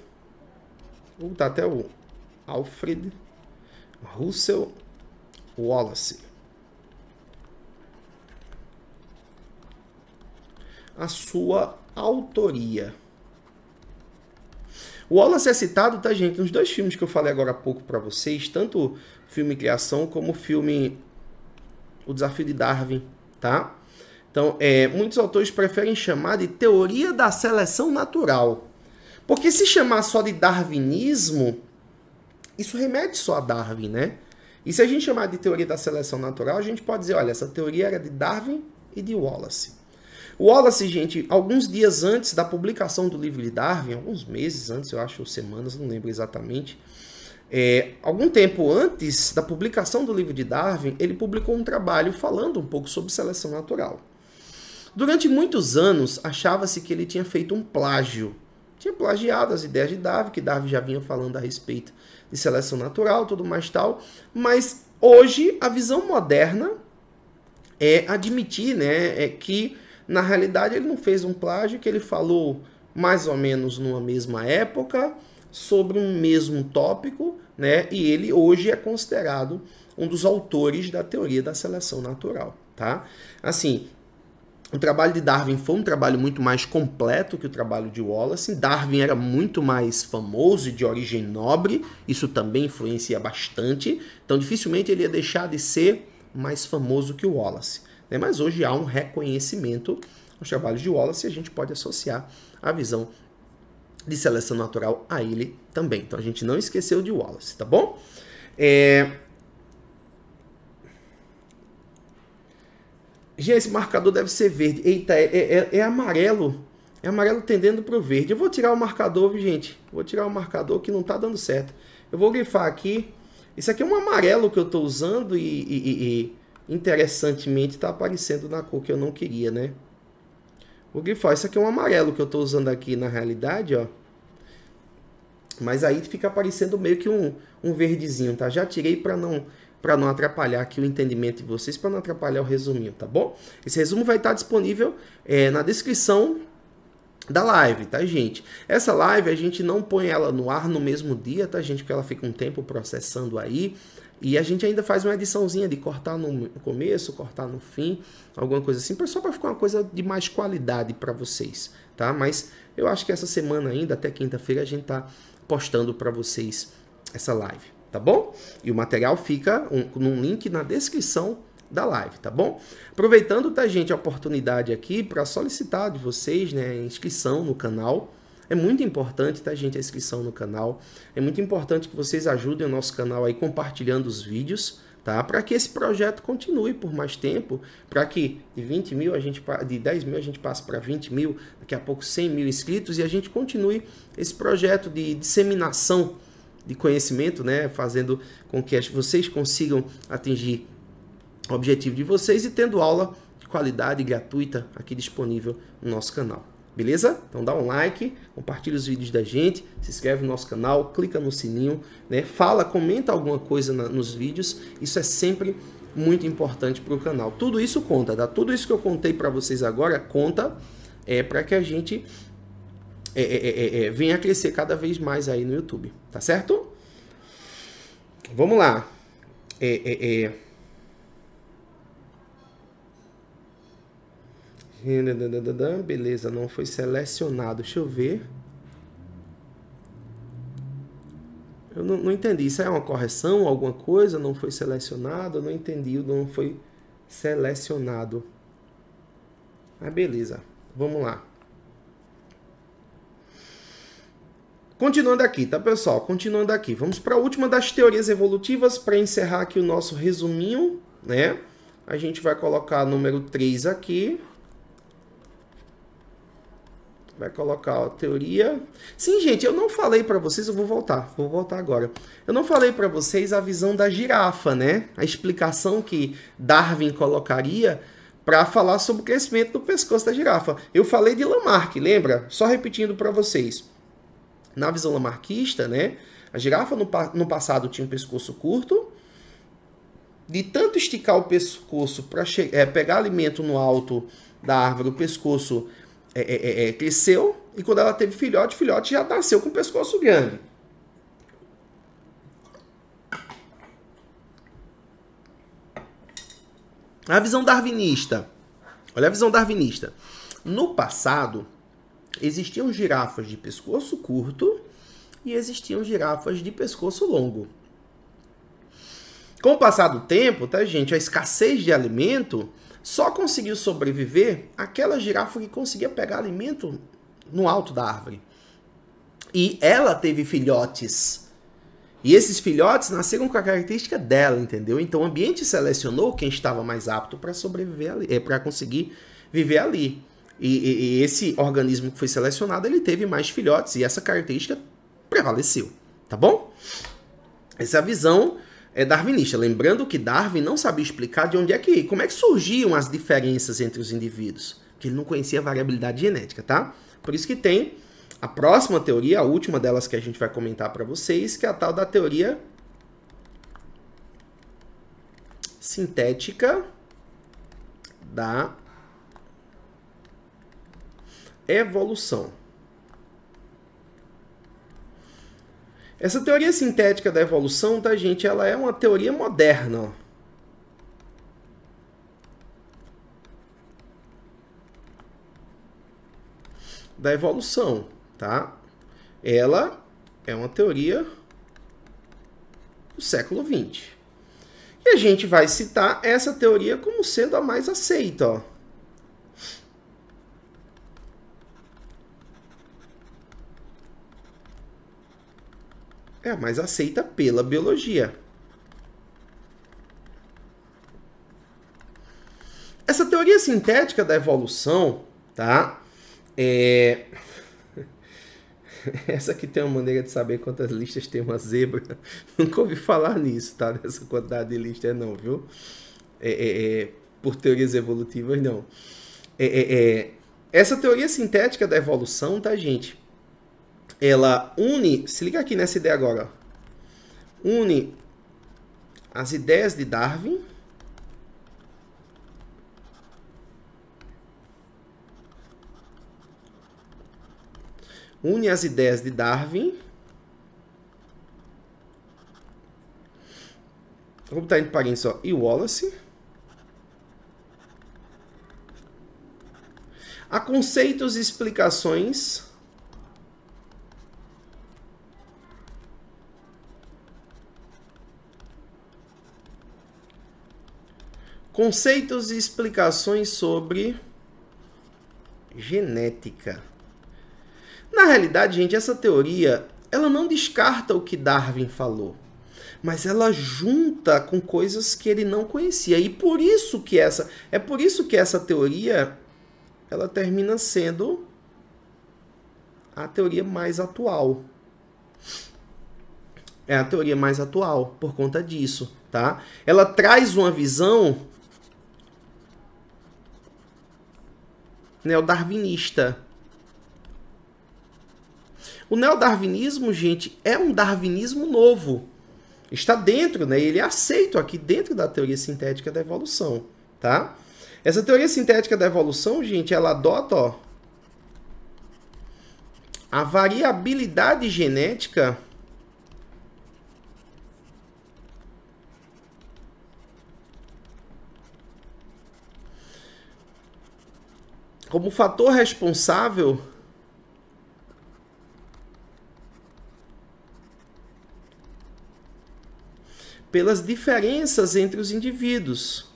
ou tá até o Alfred Russell Wallace a sua autoria. O Wallace é citado, tá, gente, nos dois filmes que eu falei agora há pouco para vocês, tanto o filme Criação como o filme O Desafio de Darwin, tá? Então, é, muitos autores preferem chamar de teoria da seleção natural. Porque se chamar só de darwinismo, isso remete só a Darwin, né? E se a gente chamar de teoria da seleção natural, a gente pode dizer, olha, essa teoria era de Darwin e de Wallace o Wallace, gente, alguns dias antes da publicação do livro de Darwin, alguns meses antes, eu acho, ou semanas, não lembro exatamente, é, algum tempo antes da publicação do livro de Darwin, ele publicou um trabalho falando um pouco sobre seleção natural. Durante muitos anos, achava-se que ele tinha feito um plágio. Tinha plagiado as ideias de Darwin, que Darwin já vinha falando a respeito de seleção natural, tudo mais tal. Mas hoje, a visão moderna é admitir né, é que na realidade, ele não fez um plágio que ele falou mais ou menos numa mesma época, sobre um mesmo tópico, né? E ele hoje é considerado um dos autores da teoria da seleção natural, tá? Assim, o trabalho de Darwin foi um trabalho muito mais completo que o trabalho de Wallace. Darwin era muito mais famoso e de origem nobre, isso também influencia bastante. Então, dificilmente ele ia deixar de ser mais famoso que Wallace. Né? Mas hoje há um reconhecimento aos trabalhos de Wallace e a gente pode associar a visão de seleção natural a ele também. Então a gente não esqueceu de Wallace, tá bom? É... esse marcador deve ser verde. Eita, é, é, é, é amarelo. É amarelo tendendo para o verde. Eu vou tirar o marcador, gente. Vou tirar o marcador que não está dando certo. Eu vou grifar aqui. Isso aqui é um amarelo que eu estou usando e, e, e, Interessantemente, está aparecendo na cor que eu não queria, né? Vou grifar. Isso aqui é um amarelo que eu estou usando aqui na realidade, ó. Mas aí fica aparecendo meio que um, um verdezinho, tá? Já tirei para não para não atrapalhar aqui o entendimento de vocês, para não atrapalhar o resuminho, tá bom? Esse resumo vai estar tá disponível é, na descrição da live, tá, gente? Essa live a gente não põe ela no ar no mesmo dia, tá, gente? Porque ela fica um tempo processando aí. E a gente ainda faz uma ediçãozinha de cortar no começo, cortar no fim, alguma coisa assim, só para ficar uma coisa de mais qualidade para vocês, tá? Mas eu acho que essa semana ainda, até quinta-feira, a gente tá postando para vocês essa live, tá bom? E o material fica um, num link na descrição da live, tá bom? Aproveitando, tá, gente, a oportunidade aqui para solicitar de vocês, né, inscrição no canal, é muito importante, tá, gente, a inscrição no canal. É muito importante que vocês ajudem o nosso canal aí compartilhando os vídeos, tá? Para que esse projeto continue por mais tempo, para que de 20 mil a gente de 10 mil a gente passe para 20 mil, daqui a pouco 100 mil inscritos e a gente continue esse projeto de disseminação de conhecimento, né? Fazendo com que vocês consigam atingir o objetivo de vocês e tendo aula de qualidade gratuita aqui disponível no nosso canal. Beleza? Então dá um like, compartilha os vídeos da gente, se inscreve no nosso canal, clica no sininho, né? Fala, comenta alguma coisa na, nos vídeos. Isso é sempre muito importante para o canal. Tudo isso conta, tá? Tudo isso que eu contei para vocês agora conta é para que a gente é é, é, é, é, venha crescer cada vez mais aí no YouTube, tá certo? Vamos lá. é, é Beleza, não foi selecionado. Deixa eu ver. Eu não, não, entendi. Isso é uma correção, alguma coisa? Não foi selecionado? Eu não entendi. Não foi selecionado. Ah, beleza. Vamos lá. Continuando aqui, tá, pessoal? Continuando aqui. Vamos para a última das teorias evolutivas para encerrar aqui o nosso resuminho, né? A gente vai colocar número 3 aqui. Vai colocar a teoria. Sim, gente, eu não falei para vocês, eu vou voltar, vou voltar agora. Eu não falei para vocês a visão da girafa, né? A explicação que Darwin colocaria para falar sobre o crescimento do pescoço da girafa. Eu falei de Lamarck, lembra? Só repetindo para vocês. Na visão lamarquista, né? A girafa no, no passado tinha um pescoço curto, de tanto esticar o pescoço para é, pegar alimento no alto da árvore, o pescoço é é, é, é, cresceu e quando ela teve filhote, filhote já nasceu com o pescoço grande. A visão darwinista. Olha a visão darwinista. No passado, existiam girafas de pescoço curto e existiam girafas de pescoço longo. Com o passar do tempo, tá, gente? A escassez de alimento só conseguiu sobreviver aquela girafa que conseguia pegar alimento no alto da árvore. E ela teve filhotes. E esses filhotes nasceram com a característica dela, entendeu? Então o ambiente selecionou quem estava mais apto para sobreviver ali, eh, para conseguir viver ali. E, e, e, esse organismo que foi selecionado, ele teve mais filhotes e essa característica prevaleceu, tá bom? Essa é a visão é darwinista. Lembrando que Darwin não sabia explicar de onde é que, como é que surgiam as diferenças entre os indivíduos, que ele não conhecia a variabilidade genética, tá? Por isso que tem a próxima teoria, a última delas que a gente vai comentar para vocês, que é a tal da teoria sintética da evolução. Essa teoria sintética da evolução, tá, gente? Ela é uma teoria moderna. Da evolução, tá? Ela é uma teoria do século XX. E a gente vai citar essa teoria como sendo a mais aceita, ó. É, mais aceita pela biologia. Essa teoria sintética da evolução, tá? É... Essa aqui tem uma maneira de saber quantas listas tem uma zebra. Nunca ouvi falar nisso, tá? Nessa quantidade de listas, não, viu? É, é, é, por teorias evolutivas, não. É, é, é, essa teoria sintética da evolução, tá, gente? ela une, se liga aqui nessa ideia agora, une as ideias de Darwin une as ideias de Darwin vou botar entre parênteses ó, e Wallace a conceitos e explicações Conceitos e explicações sobre genética. Na realidade, gente, essa teoria, ela não descarta o que Darwin falou, mas ela junta com coisas que ele não conhecia. E por isso que essa, é por isso que essa teoria ela termina sendo a teoria mais atual. É a teoria mais atual por conta disso, tá? Ela traz uma visão neodarwinista. Né, o neodarwinismo, gente, é um darwinismo novo. Está dentro, né? Ele é aceito aqui dentro da teoria sintética da evolução, tá? Essa teoria sintética da evolução, gente, ela adota, ó, a variabilidade genética como fator responsável pelas diferenças entre os indivíduos.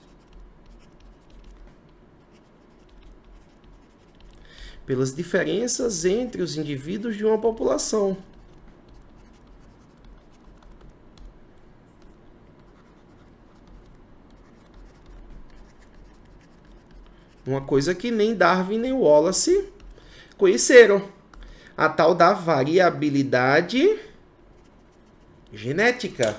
Pelas diferenças entre os indivíduos de uma população. Uma coisa que nem Darwin nem Wallace conheceram. A tal da variabilidade genética.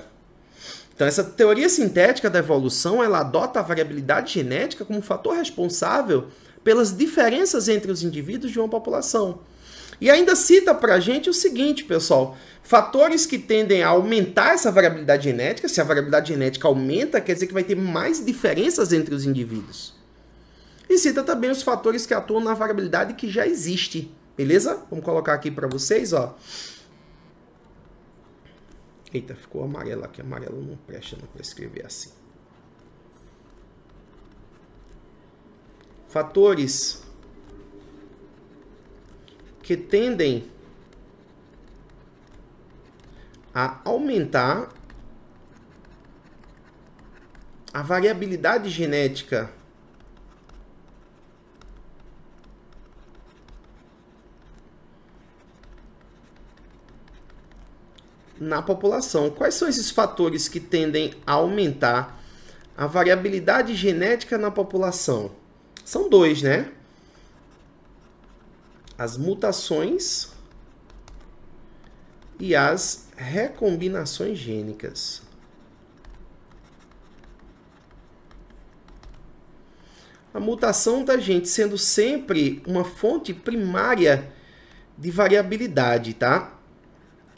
Então, essa teoria sintética da evolução, ela adota a variabilidade genética como fator responsável pelas diferenças entre os indivíduos de uma população. E ainda cita para gente o seguinte, pessoal: fatores que tendem a aumentar essa variabilidade genética, se a variabilidade genética aumenta, quer dizer que vai ter mais diferenças entre os indivíduos. E cita também os fatores que atuam na variabilidade que já existe. Beleza? Vamos colocar aqui para vocês, ó. Eita, ficou amarelo aqui. Amarelo não presta não para escrever assim. Fatores que tendem a aumentar a variabilidade genética na população. Quais são esses fatores que tendem a aumentar a variabilidade genética na população? São dois, né? As mutações e as recombinações gênicas. A mutação da gente, sendo sempre uma fonte primária de variabilidade, tá?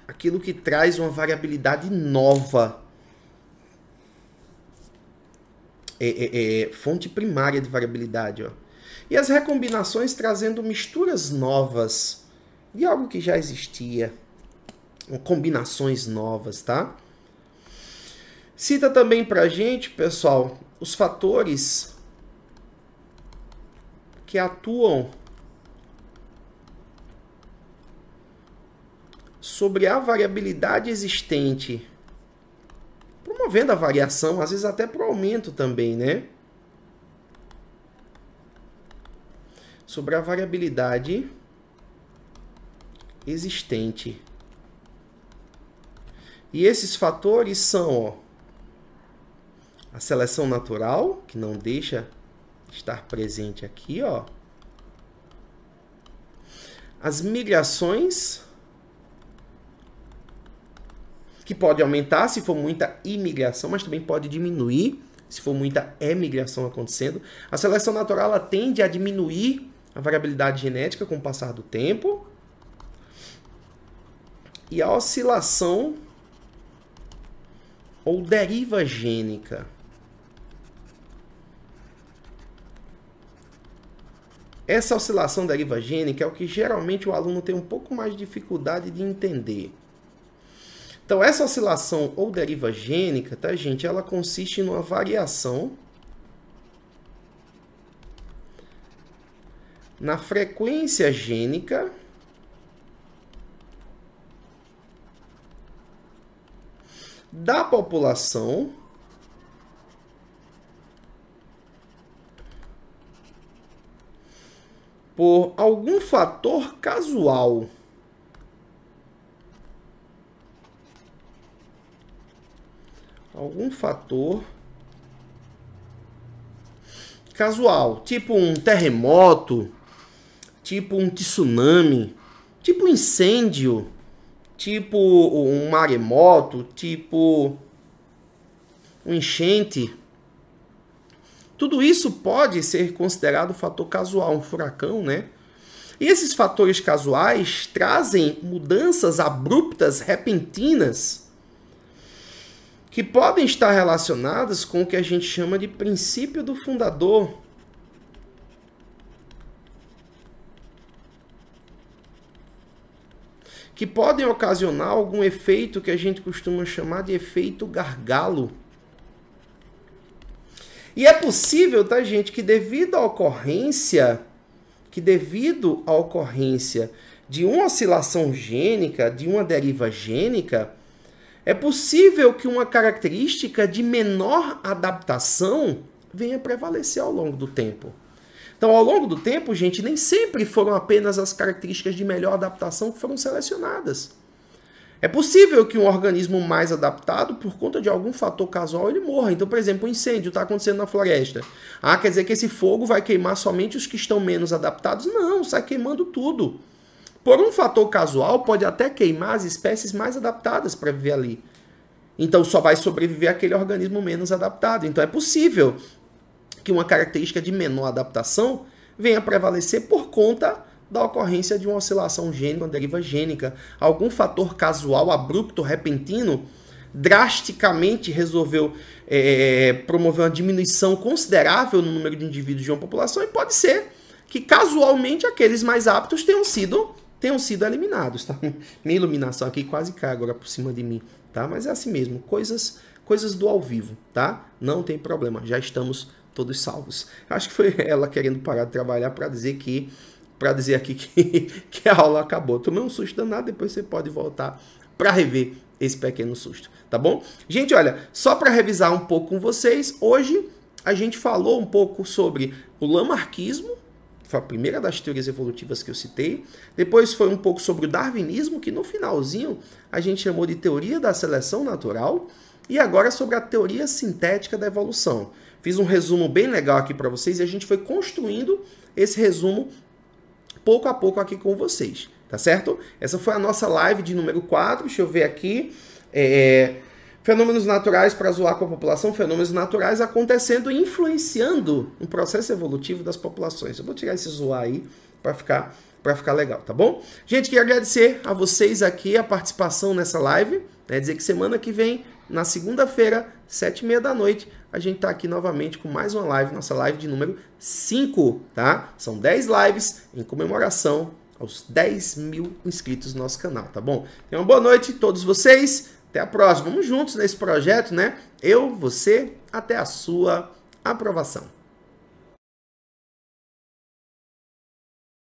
aquilo que traz uma variabilidade nova. É, é, é, fonte primária de variabilidade. Ó. E as recombinações trazendo misturas novas de algo que já existia. Combinações novas, tá? Cita também pra gente, pessoal, os fatores que atuam sobre a variabilidade existente, promovendo a variação, às vezes até para o aumento também, né? Sobre a variabilidade existente. E esses fatores são ó, a seleção natural, que não deixa estar presente aqui, ó. As migrações que pode aumentar se for muita imigração, mas também pode diminuir se for muita emigração acontecendo. A seleção natural ela tende a diminuir a variabilidade genética com o passar do tempo. E a oscilação ou deriva gênica. Essa oscilação deriva gênica é o que geralmente o aluno tem um pouco mais de dificuldade de entender. Então, essa oscilação ou deriva gênica, tá, gente? Ela consiste numa variação na frequência gênica da população por algum fator casual algum fator casual, tipo um terremoto, tipo um tsunami, tipo um incêndio, tipo um maremoto, tipo um enchente. Tudo isso pode ser considerado fator casual, um furacão, né? E esses fatores casuais trazem mudanças abruptas, repentinas, que podem estar relacionadas com o que a gente chama de princípio do fundador. Que podem ocasionar algum efeito que a gente costuma chamar de efeito gargalo. E é possível, tá, gente, que devido à ocorrência, que devido à ocorrência de uma oscilação gênica, de uma deriva gênica, é possível que uma característica de menor adaptação venha prevalecer ao longo do tempo. Então, ao longo do tempo, gente, nem sempre foram apenas as características de melhor adaptação que foram selecionadas. É possível que um organismo mais adaptado, por conta de algum fator casual, ele morra. Então, por exemplo, um incêndio está acontecendo na floresta. Ah, quer dizer que esse fogo vai queimar somente os que estão menos adaptados? Não, sai queimando tudo por um fator casual, pode até queimar as espécies mais adaptadas para viver ali. Então só vai sobreviver aquele organismo menos adaptado. Então é possível que uma característica de menor adaptação venha a prevalecer por conta da ocorrência de uma oscilação gênica, uma deriva gênica, algum fator casual, abrupto, repentino, drasticamente resolveu é, promover uma diminuição considerável no número de indivíduos de uma população e pode ser que casualmente aqueles mais aptos tenham sido tenham sido eliminados, tá? Minha iluminação aqui quase cai agora por cima de mim, tá? Mas é assim mesmo, coisas coisas do ao vivo, tá? Não tem problema, já estamos todos salvos. Acho que foi ela querendo parar de trabalhar para dizer que para dizer aqui que, que a aula acabou. Tomei um susto danado, depois você pode voltar para rever esse pequeno susto, tá bom? Gente, olha, só para revisar um pouco com vocês, hoje a gente falou um pouco sobre o lamarquismo, foi a primeira das teorias evolutivas que eu citei. Depois foi um pouco sobre o darwinismo, que no finalzinho a gente chamou de teoria da seleção natural, e agora sobre a teoria sintética da evolução. Fiz um resumo bem legal aqui para vocês e a gente foi construindo esse resumo pouco a pouco aqui com vocês, tá certo? Essa foi a nossa live de número 4, deixa eu ver aqui. É, Fenômenos naturais para zoar com a população, fenômenos naturais acontecendo e influenciando o processo evolutivo das populações. Eu vou tirar esse zoar aí para ficar para ficar legal, tá bom? Gente, queria agradecer a vocês aqui a participação nessa live. Né? Dizer que semana que vem, na segunda-feira, sete e meia da noite, a gente tá aqui novamente com mais uma live, nossa live de número 5, tá? São 10 lives em comemoração aos 10 mil inscritos no nosso canal, tá bom? Tenham uma boa noite a todos vocês. Até a próxima. Vamos juntos nesse projeto, né? Eu, você, até a sua aprovação.